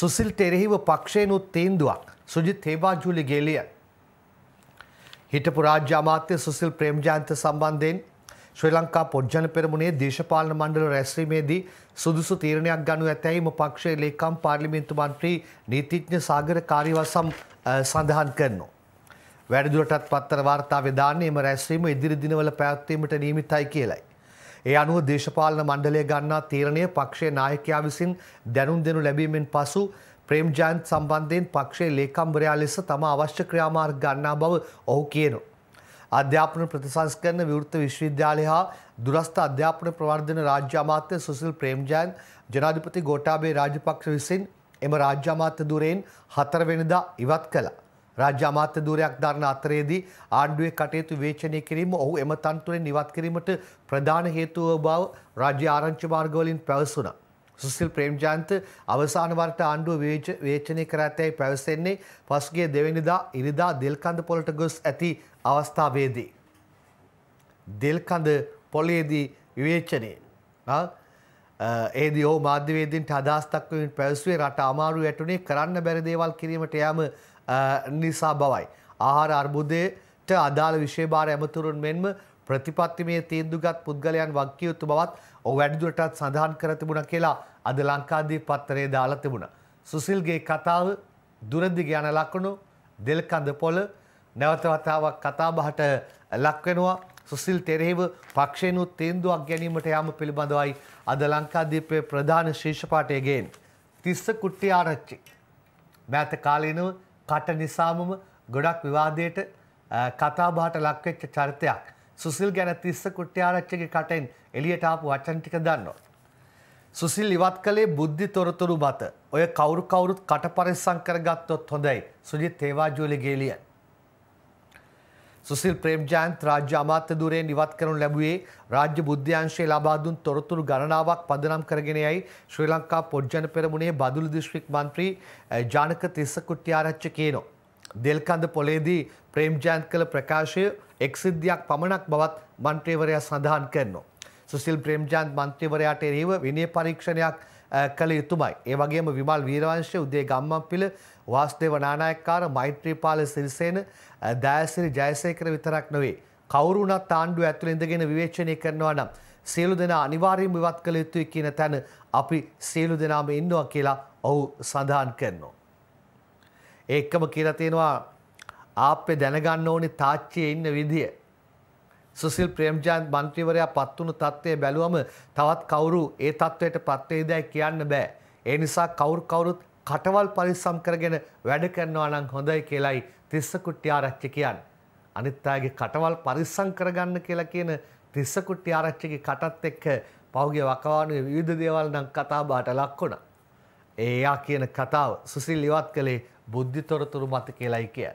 සුසිල්ට එරෙහිව පක්ෂයනුත් තීන්දුවක් සුජිත් හේවාජුලි ගෙලිය. හිටපු රාජ්‍ය අමාත්‍ය සුසිල් ප්‍රේම්ජාන්ත සම්බන්ධයෙන් ශ්‍රී ලංකා පොජ්ජන පෙරමුණේ දේශපාලන මණ්ඩල රැස්වීමේදී සුදුසු තීරණයක් ගනු ඇතැයිම පක්ෂයේ ලේකම් පාර්ලිමේන්තු මන්ත්‍රී නීතිඥ සාගර කාරිවසම් සඳහන් කරනවා. වැඩිදුරටත් පත්තර වාර්තාවේ දාන්නේ එම රැස්වීම ඉදිරි දිනවල පැවැත්වීමට නියමිතයි කියලයි. ඒ අනුව දේශපාලන මණ්ඩලය ගන්නා තීරණය පක්ෂයේ නායකයා විසින් දැනුම් දෙනු ලැබීමෙන් පසු ප්‍රේම් ජයන්ත් සම්බන්ධයෙන් පක්ෂයේ ලේකම්වරයා ලෙස තම අවශ්‍ය ක්‍රියාමාර්ග ගන්නා බව ඔහු කියනවා. අධ්‍යාපන ප්‍රතිසංස්කරණ විවෘත විශ්වවිද්‍යාලය හා දුරස්ථ අධ්‍යාපන ප්‍රවර්ධන රාජ්‍ය අමාත්‍ය සුසිල් ප්‍රේම්ජයන් ජනාධිපති ගෝටාබේ රාජපක්ෂ විසින් එම රාජ්‍ය අමාත්‍ය දුරෙන් හතරවෙනිදා ඉවත් කළා. රාජ්‍ය අමාත්‍ය ධූරයක් දරන අතරේදී ආණ්ඩුවේ කටයුතු විවේචනය කිරීම ඔහු එම තනතුරෙන් ඉවත් කිරීමට ප්‍රධාන හේතුව බව රාජ්‍ය ආරංචි මාර්ගවලින් පැවසුණා. සුසිල් ප්‍රේම්ජාන්ත අවසාන වරට ආණ්ඩුව වේචනය කර ඇතැයි පැවසෙන්නේ පසුගිය දෙවැනිදා ඉරිදා දෙල්කඳ පොලට ගොස් ඇති අවස්ථාවේදී. දෙල්කඳ පොලේදී විවේචනය. ඒද ෝ මාධ්‍යවේදින්ට අදස්තක්වින් පැවසුවේ රට අමාරු ඇටුනේ කරන්න බැරිදේවල් කිරීමට යෑම නිසා බවයි. ආහාර අර්බුදයට අදාළ විශේභාර ඇමතුරුන් මෙන්ම ප්‍රතිපත්තිමය තීන්දුගත් පුද්ගලයන් වක්කිය යුතු බවත් ඔ වැඩිදුරටත් සඳහන් කර තිබුණ කියලා අද ලංකාදී පත්තරේ දාලා තිබුණ. සුසිල්ගේ කතාව දුරදිග යන ලක්කුණු දෙල්කඳ පොළ නැවතවතාවක් කතාබහට ලක්වෙනවා සුසිල් තෙරෙහිව පක්ෂයනුත් තේන්දුවක් ගැනීමට යාම පිළිබඳවයි අද ලංකාදීපය ප්‍රධාන ශේෂපාටයගෙන්. තිස්ස කුට්ටි ආරච්චි. මෑත කාලීනව කට නිසාමම ගොඩක් විවාදයට කතාබහට ලක්වෙච්ච චරිතයක්. සුසිල් ගැන තිස්ස කුට්ටයාරච්චගේ කටෙන් එලියට ආපු වචන ටික දන්නවා. සුසිල් ඉවත් කළේ බුද්ධි තොරතුරු බත. ඔය කවුරු කවුරුත් කට පරිස්සම් කරගත්තොත් හොඳයි. සුජිත් තේවාජුවලි ගේලියන්. සුසිල් ප්‍රේම්ජයන්ත් රාජ්‍ය අමාත්‍ය ධුරයෙන් ඉවත් කරනු ලැබුවේ රාජ්‍ය බුද්ධ්‍යංශයේ ලබා දුන් තොරතුරු ගණනාවක් පදනම් කරගෙන යයි ශ්‍රී ලංකා පොඩ්ජන පෙරමුණේ බදුළු දිස්ත්‍රික් මන්ත්‍රී ජානක තිස්සකුට්ටිආරච්චි කියනවා. දෙල්කඳ පොලේදී ප්‍රේම්ජයන්ත් කළ ප්‍රකාශය එක් සිද්ධියක් පමණක් බවත් මන්ත්‍රීවරයා සඳහන් කරනවා. සුසිල් ප්‍රේම්ජයන්ත් මන්ත්‍රීවරයාට එරෙහිව විනය පරීක්ෂණයක් කළ යුතුමයි. ඒ වගේම විමල් වීරවංශය උදේ ගම්මන්පිල වාස්දේව නානායක්කාර මෛත්‍රීපාල සිරිසේන දෑසිරි ජයසේකර විතරක් නොවේ. කවුරුණත් ආණ්ඩුව ඇතුළ ඉඳගෙන විවේචනය කරනවා නම් සියලු දෙනා අනිවාර්යෙන් විවත් කළ යුතුයි කියන තැන අපි සියලු දෙනාම ඉන්නවා කියලා ඔහු සඳහන් කරනවා. ඒකම කියලා තියෙනවා ආප්පේ දැනගන්න ඕනි තාච්චියේ ඉන්න විදිය. සුසිල් ප්‍රේම්ජාන් මන්ත්‍රීවරයා පත්වුණු තත්ත්වය බැලුවම තවත් කවුරු ඒ තත්ත්වයට පත්වේ දැයි කියන්න බෑ. ඒ නිසා කවුරු කවුරුත් කටවල් පරිස්සම් කරගෙන වැඩ කරනවා නම් හොඳයි කියලයි තිස්සකුට්ටි ආරච්චි කියන්. අනිත් අයගේ කටවල් පරිස්සම් කරගන්න කියලා කියන තිස්සකුට්ටි ආරච්චිගේ කටත් එක්ක පහුගේ වකවානුවේ විවිධ දේවල් නම් කතාබාට ලක් වුණා. එයා කියන කතාව සුසිල් ඉවත් කළේ බුද්ධි තොරතුරු මත කියලයි කියයි.